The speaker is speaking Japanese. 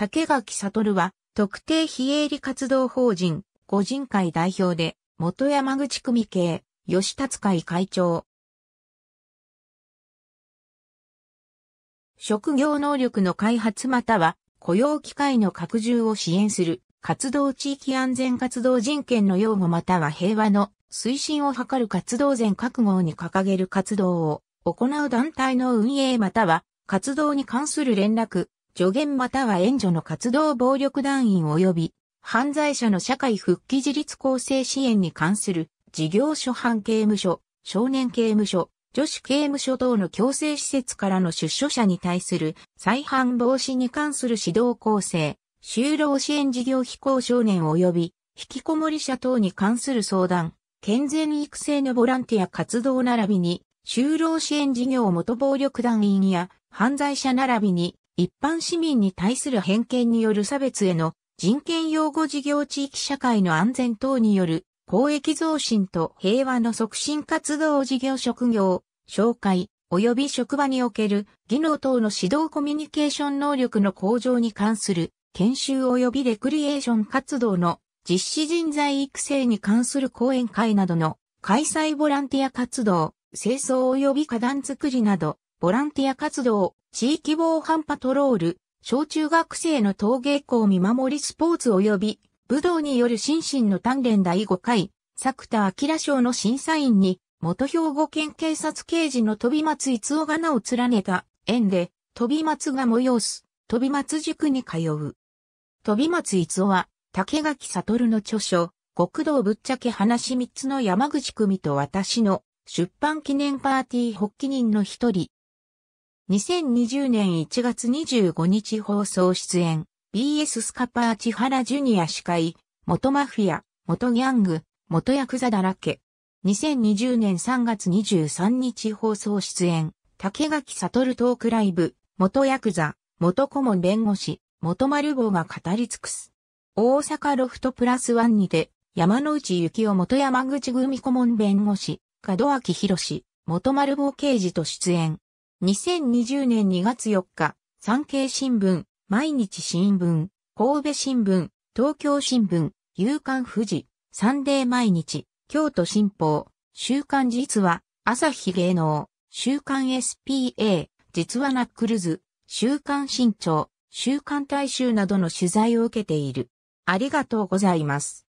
竹垣悟は、特定非営利活動法人、個人会代表で、元山口組系、吉達会会長。職業能力の開発または雇用機会の拡充を支援する活動地域安全活動人権の擁護または平和の推進を図る活動全覚悟に掲げる活動を行う団体の運営または活動に関する連絡助言または援助の活動暴力団員及び犯罪者の社会復帰自立構成支援に関する事業所犯刑務所、少年刑務所、女子刑務所等の強制施設からの出所者に対する再犯防止に関する指導構成、就労支援事業非行少年及び引きこもり者等に関する相談、健全育成のボランティア活動並びに、就労支援事業元暴力団員や犯罪者並びに一般市民に対する偏見による差別への人権擁護事業地域社会の安全等による公益増進と平和の促進活動事業職業、紹介、及び職場における技能等の指導コミュニケーション能力の向上に関する研修及びレクリエーション活動の実施人材育成に関する講演会などの開催ボランティア活動、清掃及び花壇作りなどボランティア活動、地域防犯パトロール、小中学生の登下校見守りスポーツ及び、武道による心身の鍛錬第5回、作田明賞の審査員に、元兵庫県警察刑事の飛松逸夫が名を連ねた縁で、飛松が催す、飛松塾に通う。飛松逸夫は、竹垣悟の著書、極道ぶっちゃけ話三つの山口組と私の出版記念パーティー発起人の一人、2020年1月25日放送出演、BS スカパー千原ジュニア司会、元マフィア、元ギャング、元ヤクザだらけ。2020年3月23日放送出演、竹垣悟トークライブ、元ヤクザ、元顧問弁護士、元丸坊が語り尽くす。大阪ロフトプラスワンにて、山内幸雄元山口組顧問弁護士、門脇博士、元丸坊刑事と出演。2020年2月4日、産経新聞、毎日新聞、神戸新聞、東京新聞、夕刊富士、サンデー毎日、京都新報、週刊実は、朝日芸能、週刊 SPA、実はナックルズ、週刊新潮、週刊大衆などの取材を受けている。ありがとうございます。